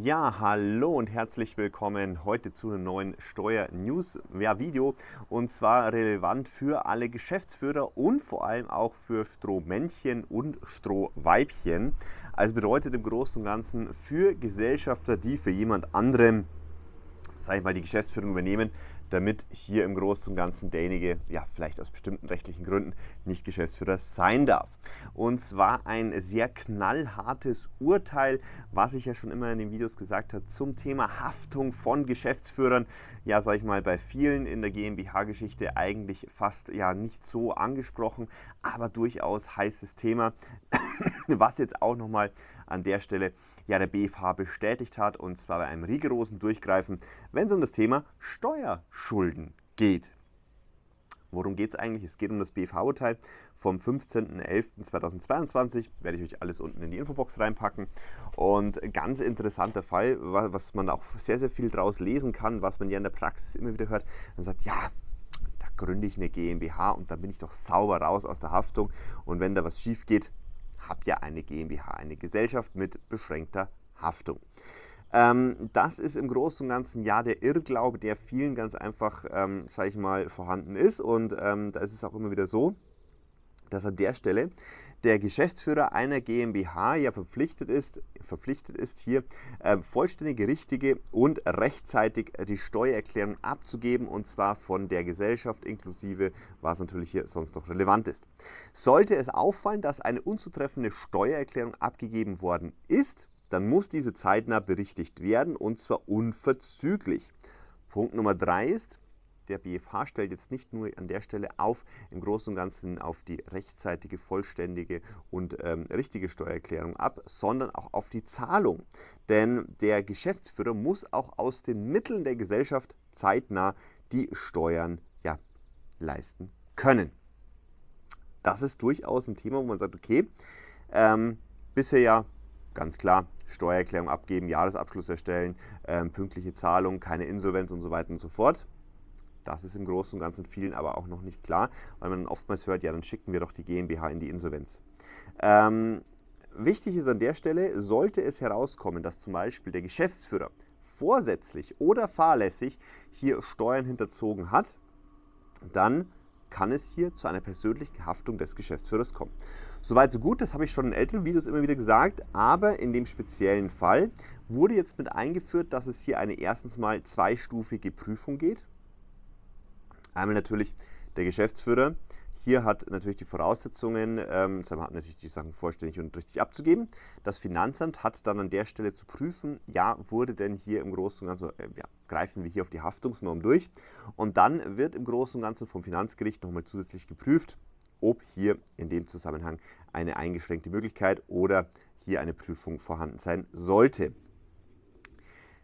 Ja, hallo und herzlich willkommen heute zu einem neuen Steuer-News-Video und zwar relevant für alle Geschäftsführer und vor allem auch für Strohmännchen und Strohweibchen. Also bedeutet im Großen und Ganzen für Gesellschafter, die für jemand anderem sage ich mal, die Geschäftsführung übernehmen, damit hier im Großen und Ganzen derjenige, ja, vielleicht aus bestimmten rechtlichen Gründen, nicht Geschäftsführer sein darf. Und zwar ein sehr knallhartes Urteil, was ich ja schon immer in den Videos gesagt habe, zum Thema Haftung von Geschäftsführern. Ja, sage ich mal, bei vielen in der GmbH-Geschichte eigentlich fast ja nicht so angesprochen, aber durchaus heißes Thema, was jetzt auch nochmal an der Stelle ja der BFH bestätigt hat, und zwar bei einem rigorosen Durchgreifen, wenn es um das Thema Steuerschulden geht. Worum geht es eigentlich? Es geht um das BFH-Urteil vom 15.11.2022. Werde ich euch alles unten in die Infobox reinpacken. Und ganz interessanter Fall, was man auch sehr, sehr viel draus lesen kann, was man ja in der Praxis immer wieder hört. Man sagt, ja, da gründe ich eine GmbH und dann bin ich doch sauber raus aus der Haftung. Und wenn da was schief geht, habt ja eine GmbH, eine Gesellschaft mit beschränkter Haftung. Ähm, das ist im Großen und Ganzen ja der Irrglaube, der vielen ganz einfach, ähm, sage ich mal, vorhanden ist. Und ähm, da ist es auch immer wieder so, dass an der Stelle der Geschäftsführer einer GmbH ja verpflichtet ist, verpflichtet ist hier äh, vollständige, richtige und rechtzeitig die Steuererklärung abzugeben und zwar von der Gesellschaft inklusive, was natürlich hier sonst noch relevant ist. Sollte es auffallen, dass eine unzutreffende Steuererklärung abgegeben worden ist, dann muss diese zeitnah berichtigt werden und zwar unverzüglich. Punkt Nummer drei ist, der BFH stellt jetzt nicht nur an der Stelle auf, im Großen und Ganzen auf die rechtzeitige, vollständige und ähm, richtige Steuererklärung ab, sondern auch auf die Zahlung. Denn der Geschäftsführer muss auch aus den Mitteln der Gesellschaft zeitnah die Steuern ja, leisten können. Das ist durchaus ein Thema, wo man sagt, okay, ähm, bisher ja ganz klar Steuererklärung abgeben, Jahresabschluss erstellen, ähm, pünktliche Zahlung, keine Insolvenz und so weiter und so fort. Das ist im Großen und Ganzen vielen aber auch noch nicht klar, weil man oftmals hört, ja, dann schicken wir doch die GmbH in die Insolvenz. Ähm, wichtig ist an der Stelle, sollte es herauskommen, dass zum Beispiel der Geschäftsführer vorsätzlich oder fahrlässig hier Steuern hinterzogen hat, dann kann es hier zu einer persönlichen Haftung des Geschäftsführers kommen. Soweit so gut, das habe ich schon in älteren Videos immer wieder gesagt, aber in dem speziellen Fall wurde jetzt mit eingeführt, dass es hier eine erstens mal zweistufige Prüfung geht, Einmal natürlich der Geschäftsführer. Hier hat natürlich die Voraussetzungen, ähm, hat natürlich die Sachen vollständig und richtig abzugeben. Das Finanzamt hat dann an der Stelle zu prüfen, ja, wurde denn hier im Großen und Ganzen, äh, ja, greifen wir hier auf die Haftungsnorm durch. Und dann wird im Großen und Ganzen vom Finanzgericht nochmal zusätzlich geprüft, ob hier in dem Zusammenhang eine eingeschränkte Möglichkeit oder hier eine Prüfung vorhanden sein sollte.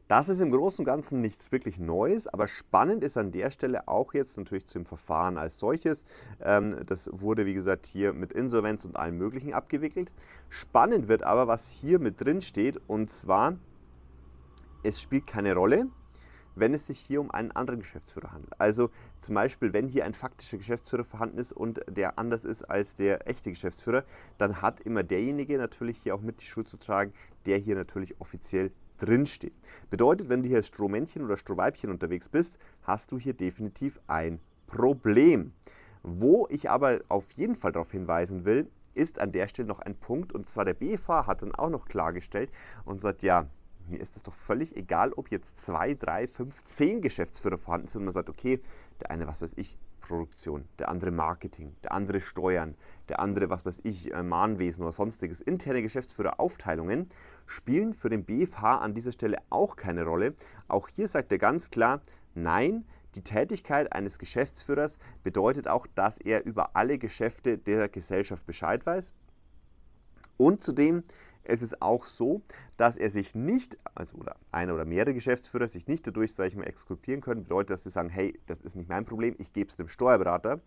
Das ist im Großen und Ganzen nichts wirklich Neues, aber spannend ist an der Stelle auch jetzt natürlich zum Verfahren als solches. Ähm, das wurde, wie gesagt, hier mit Insolvenz und allem Möglichen abgewickelt. Spannend wird aber, was hier mit drin steht, und zwar, es spielt keine Rolle, wenn es sich hier um einen anderen Geschäftsführer handelt. Also zum Beispiel, wenn hier ein faktischer Geschäftsführer vorhanden ist und der anders ist als der echte Geschäftsführer, dann hat immer derjenige natürlich hier auch mit die Schuld zu tragen, der hier natürlich offiziell drinsteht. Bedeutet, wenn du hier als Strohmännchen oder Strohweibchen unterwegs bist, hast du hier definitiv ein Problem. Wo ich aber auf jeden Fall darauf hinweisen will, ist an der Stelle noch ein Punkt und zwar der BFH hat dann auch noch klargestellt und sagt, ja, mir ist es doch völlig egal, ob jetzt zwei, drei, fünf, zehn Geschäftsführer vorhanden sind und man sagt, okay, der eine, was weiß ich, Produktion, der andere Marketing, der andere Steuern, der andere, was weiß ich, äh, Mahnwesen oder sonstiges. Interne Geschäftsführeraufteilungen spielen für den BFH an dieser Stelle auch keine Rolle. Auch hier sagt er ganz klar, nein, die Tätigkeit eines Geschäftsführers bedeutet auch, dass er über alle Geschäfte der Gesellschaft Bescheid weiß. Und zudem es ist auch so, dass er sich nicht, also oder einer oder mehrere Geschäftsführer sich nicht dadurch, sage ich mal, exkulpieren können, bedeutet, dass sie sagen, hey, das ist nicht mein Problem, ich gebe es dem Steuerberater.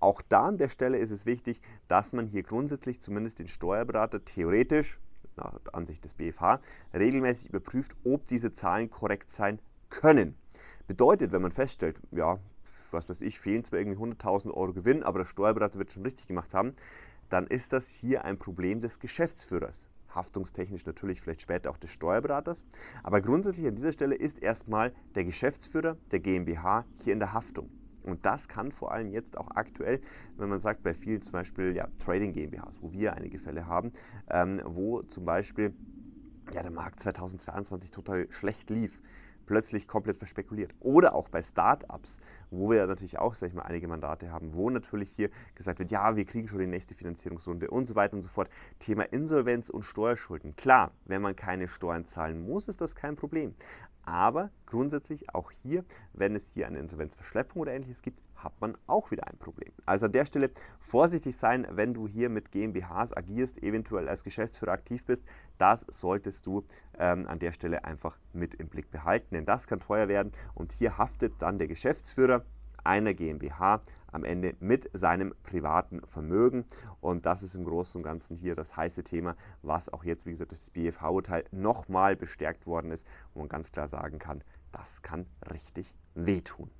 Auch da an der Stelle ist es wichtig, dass man hier grundsätzlich zumindest den Steuerberater theoretisch, nach Ansicht des BFH, regelmäßig überprüft, ob diese Zahlen korrekt sein können. Bedeutet, wenn man feststellt, ja, was weiß ich, fehlen zwar irgendwie 100.000 Euro Gewinn, aber der Steuerberater wird schon richtig gemacht haben, dann ist das hier ein Problem des Geschäftsführers haftungstechnisch natürlich vielleicht später auch des Steuerberaters. Aber grundsätzlich an dieser Stelle ist erstmal der Geschäftsführer der GmbH hier in der Haftung. Und das kann vor allem jetzt auch aktuell, wenn man sagt, bei vielen zum Beispiel ja, Trading GmbHs, wo wir einige Fälle haben, ähm, wo zum Beispiel ja, der Markt 2022 total schlecht lief, plötzlich komplett verspekuliert. Oder auch bei Startups, wo wir natürlich auch, sag ich mal, einige Mandate haben, wo natürlich hier gesagt wird, ja, wir kriegen schon die nächste Finanzierungsrunde und so weiter und so fort. Thema Insolvenz und Steuerschulden. Klar, wenn man keine Steuern zahlen muss, ist das kein Problem. Aber grundsätzlich auch hier, wenn es hier eine Insolvenzverschleppung oder ähnliches gibt, hat man auch wieder ein Problem. Also an der Stelle vorsichtig sein, wenn du hier mit GmbHs agierst, eventuell als Geschäftsführer aktiv bist. Das solltest du ähm, an der Stelle einfach mit im Blick behalten, denn das kann teuer werden und hier haftet dann der Geschäftsführer einer GmbH am Ende mit seinem privaten Vermögen. Und das ist im Großen und Ganzen hier das heiße Thema, was auch jetzt, wie gesagt, durch das BFH-Urteil nochmal bestärkt worden ist, wo man ganz klar sagen kann, das kann richtig wehtun.